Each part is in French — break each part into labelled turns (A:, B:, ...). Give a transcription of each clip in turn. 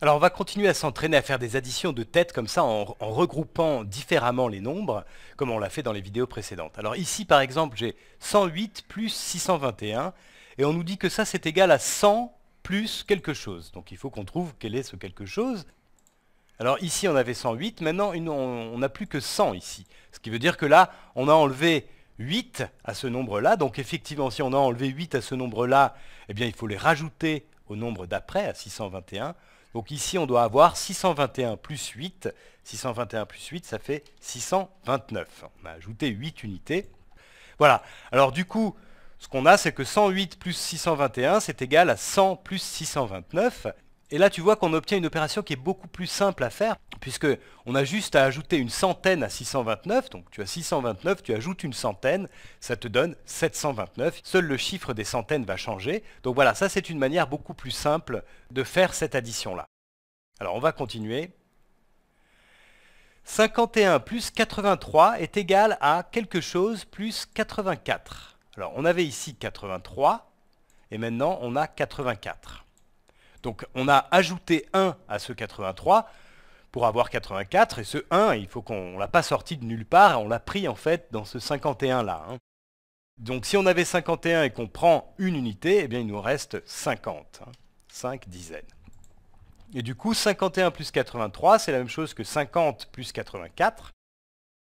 A: Alors on va continuer à s'entraîner à faire des additions de tête comme ça en, regroupant différemment les nombres comme on l'a fait dans les vidéos précédentes. Alors ici par exemple j'ai 108 plus 621 et on nous dit que ça c'est égal à 100 plus quelque chose. Donc il faut qu'on trouve quel est ce quelque chose. Alors ici on avait 108, maintenant on n'a plus que 100 ici. Ce qui veut dire que là on a enlevé 8 à ce nombre-là. Donc effectivement si on a enlevé 8 à ce nombre-là, eh bien il faut les rajouter au nombre d'après, à 621. Donc ici, on doit avoir 621 plus 8. 621 plus 8, ça fait 629. On a ajouté 8 unités. Voilà. Alors du coup, ce qu'on a, c'est que 108 plus 621, c'est égal à 100 plus 629. Et là, tu vois qu'on obtient une opération qui est beaucoup plus simple à faire, puisque on a juste à ajouter une centaine à 629. Donc tu as 629, tu ajoutes une centaine, ça te donne 729. Seul le chiffre des centaines va changer. Donc voilà, ça c'est une manière beaucoup plus simple de faire cette addition-là. Alors on va continuer. 51 plus 83 est égal à quelque chose plus 84. Alors on avait ici 83 et maintenant on a 84. Donc on a ajouté 1 à ce 83 pour avoir 84, et ce 1, il faut qu'on l'a pas sorti de nulle part, on l'a pris en fait dans ce 51 là. Hein. Donc si on avait 51 et qu'on prend une unité, eh bien il nous reste 50, 5 hein. dizaines. Et du coup, 51 plus 83, c'est la même chose que 50 plus 84.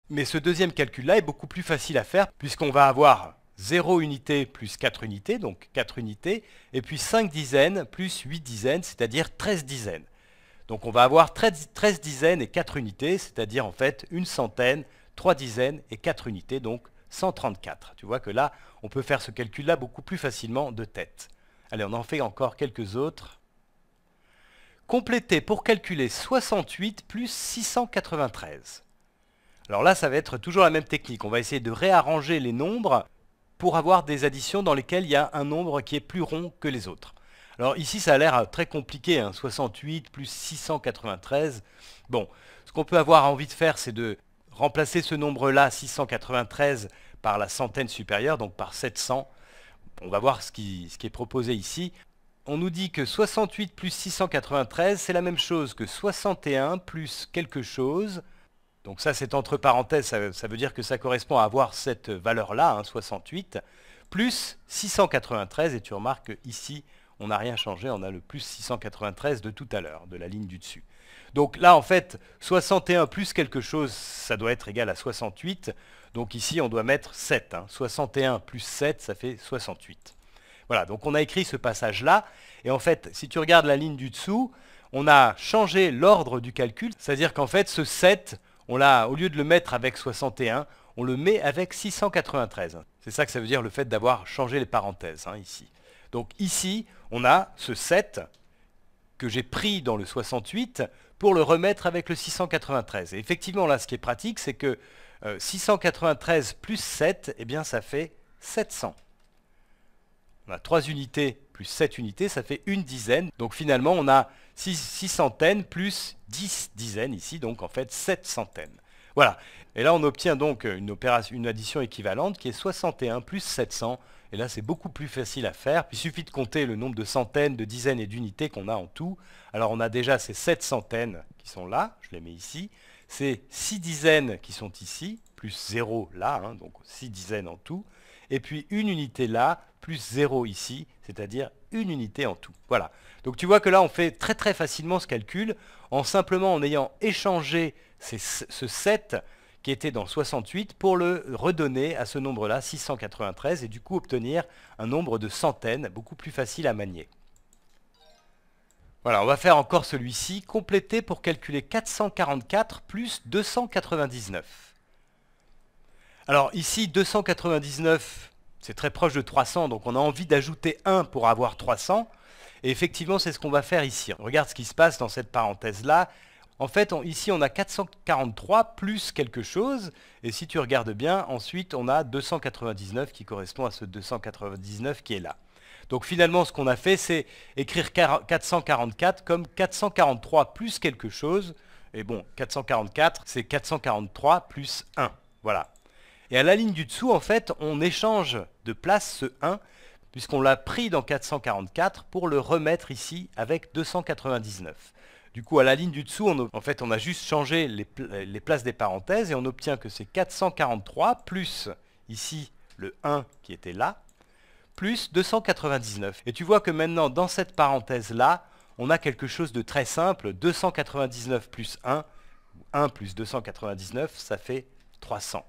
A: Mais ce deuxième calcul-là est beaucoup plus facile à faire, puisqu'on va avoir 0 unité plus 4 unités, donc 4 unités, et puis 5 dizaines plus 8 dizaines, c'est-à-dire 13 dizaines. Donc on va avoir 13, 13 dizaines et 4 unités, c'est-à-dire en fait une centaine, 3 dizaines et 4 unités, donc 134. Tu vois que là, on peut faire ce calcul-là beaucoup plus facilement de tête. Allez, on en fait encore quelques autres. Compléter pour calculer 68 plus 693. Alors là, ça va être toujours la même technique. On va essayer de réarranger les nombres pour avoir des additions dans lesquelles il y a un nombre qui est plus rond que les autres. Alors ici, ça a l'air très compliqué, 68 hein, plus 693. Bon, ce qu'on peut avoir envie de faire, c'est de remplacer ce nombre-là, 693, par la centaine supérieure, donc par 700. On va voir ce qui, ce qui est proposé ici. On nous dit que 68 plus 693, c'est la même chose que 61 plus quelque chose donc ça, c'est entre parenthèses, ça, veut dire que ça correspond à avoir cette valeur-là, 68, hein, plus 693, et tu remarques qu'ici, on n'a rien changé, on a le plus 693 de tout à l'heure, de la ligne du dessus. Donc là, en fait, 61 plus quelque chose, ça doit être égal à 68. Donc ici, on doit mettre 7. 61 hein. plus 7, ça fait 68. Voilà, donc on a écrit ce passage-là. Et en fait, si tu regardes la ligne du dessous, on a changé l'ordre du calcul. C'est-à-dire qu'en fait, ce 7, l'a, au lieu de le mettre avec 61, on le met avec 693. C'est ça que ça veut dire le fait d'avoir changé les parenthèses hein, ici. Donc ici, on a ce 7 que j'ai pris dans le 68 pour le remettre avec le 693. Et effectivement, là, ce qui est pratique, c'est que 693 euh, plus 7, eh bien, ça fait 700. On a 3 unités plus 7 unités, ça fait une dizaine. Donc finalement, on a 6 centaines plus 10 dizaines ici, donc en fait 7 centaines. Voilà. Et là, on obtient donc une, addition équivalente qui est 61 plus 700. Et là, c'est beaucoup plus facile à faire. il suffit de compter le nombre de centaines, de dizaines et d'unités qu'on a en tout. Alors, on a déjà ces 7 centaines qui sont là. Je les mets ici. Ces 6 dizaines qui sont ici, plus 0 là, hein, donc 6 dizaines en tout. Et puis, une unité là, plus 0 ici, c'est-à-dire une unité en tout. Voilà. Donc tu vois que là, on fait très très facilement ce calcul en simplement en ayant échangé ce 7 qui était dans 68 pour le redonner à ce nombre-là, 693, et du coup obtenir un nombre de centaines beaucoup plus facile à manier. Voilà, on va faire encore celui-ci, compléter pour calculer 444 plus 299. Alors ici, 299, c'est très proche de 300, donc on a envie d'ajouter 1 pour avoir 300. Et effectivement, c'est ce qu'on va faire ici. regarde ce qui se passe dans cette parenthèse-là. En fait, ici, on a 443 plus quelque chose. Et si tu regardes bien, ensuite, on a 299 qui correspond à ce 299 qui est là. Donc finalement, ce qu'on a fait, c'est écrire 444 comme 443 plus quelque chose. Et bon, 444, c'est 443 plus 1. Voilà. Et à la ligne du dessous, en fait, on échange de place ce 1, puisqu'on l'a pris dans 444 pour le remettre ici avec 299. Du coup, à la ligne du dessous, en fait, on a juste changé les, places des parenthèses et on obtient que c'est 443 plus ici le 1 qui était là, plus 299. Et tu vois que maintenant, dans cette parenthèse-là, on a quelque chose de très simple. 299 plus 1, 1 plus 299, ça fait 300.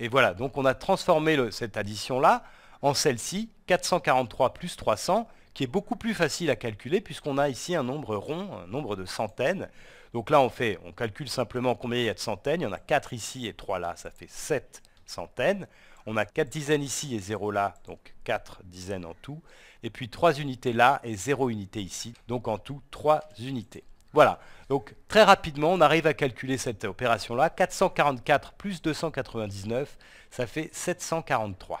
A: Et voilà, donc on a transformé cette addition-là en celle-ci, 443 plus 300, qui est beaucoup plus facile à calculer puisqu'on a ici un nombre rond, un nombre de centaines. Donc là, on, fait, on calcule simplement combien il y a de centaines. Il y en a 4 ici et 3 là, ça fait 7 centaines. On a 4 dizaines ici et 0 là, donc 4 dizaines en tout. Et puis 3 unités là et 0 unités ici, donc en tout 3 unités. Voilà. Donc très rapidement, on arrive à calculer cette opération-là. 444 plus 299, ça fait 743.